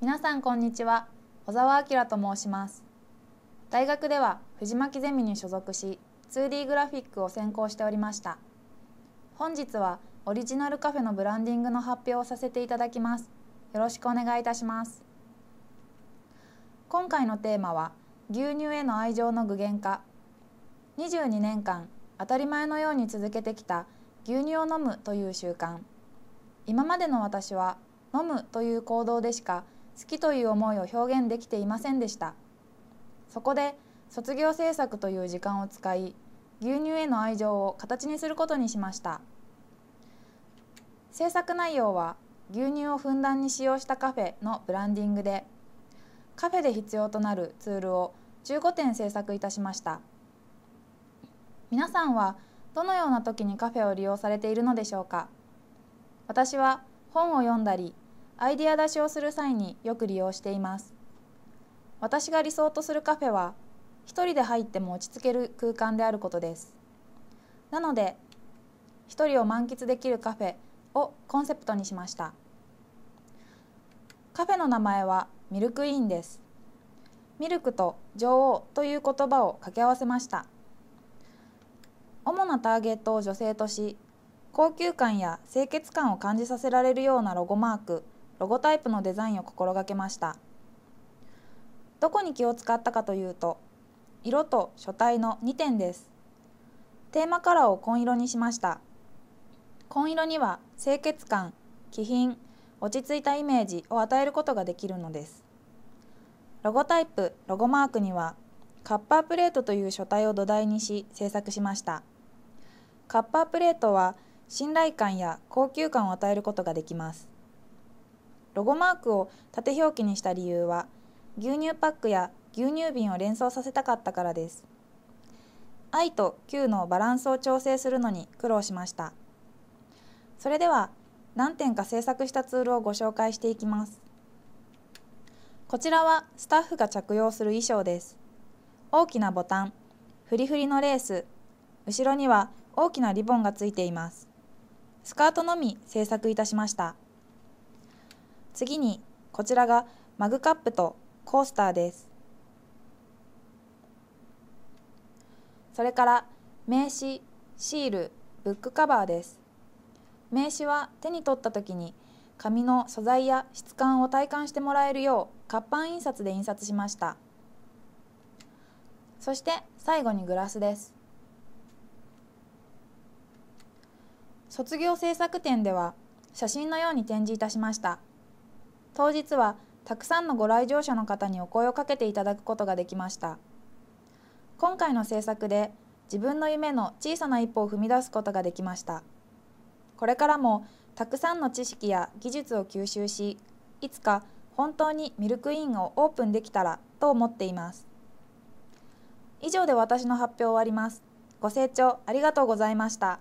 皆さんこんにちは小沢明と申します大学では藤巻ゼミに所属し 2D グラフィックを専攻しておりました本日はオリジナルカフェのブランディングの発表をさせていただきますよろしくお願いいたします今回のテーマは牛乳への愛情の具現化22年間当たり前のように続けてきた牛乳を飲むという習慣今までの私は飲むという行動でしか好きという思いを表現できていませんでしたそこで卒業制作という時間を使い牛乳への愛情を形にすることにしました制作内容は牛乳をふんだんに使用したカフェのブランディングでカフェで必要となるツールを15点制作いたしました皆さんはどのような時にカフェを利用されているのでしょうか私は本を読んだりアイデア出しをする際によく利用しています私が理想とするカフェは一人で入っても落ち着ける空間であることですなので一人を満喫できるカフェをコンセプトにしましたカフェの名前はミルクインですミルクと女王という言葉を掛け合わせました主なターゲットを女性とし高級感や清潔感を感じさせられるようなロゴマークロゴタイプのデザインを心がけましたどこに気を使ったかというと色と書体の2点ですテーマカラーを紺色にしました紺色には清潔感気品落ち着いたイメージを与えることができるのですロゴタイプロゴマークにはカッパープレートという書体を土台にし制作しましたカッパープレートは信頼感や高級感を与えることができますロゴマークを縦表記にした理由は牛乳パックや牛乳瓶を連想させたかったからです愛と Q のバランスを調整するのに苦労しましたそれでは何点か制作したツールをご紹介していきますこちらはスタッフが着用する衣装です大きなボタンフリフリのレース後ろには大きなリボンがついていますスカートのみ制作いたしました。次にこちらがマグカップとコースターですそれから名刺シールブックカバーです名刺は手に取った時に紙の素材や質感を体感してもらえるよう活版印刷で印刷しましたそして最後にグラスです卒業制作展では写真のように展示いたしました。当日はたくさんのご来場者の方にお声をかけていただくことができました今回の制作で自分の夢の小さな一歩を踏み出すことができましたこれからもたくさんの知識や技術を吸収しいつか本当にミルクインをオープンできたらと思っています以上で私の発表を終わりますご清聴ありがとうございました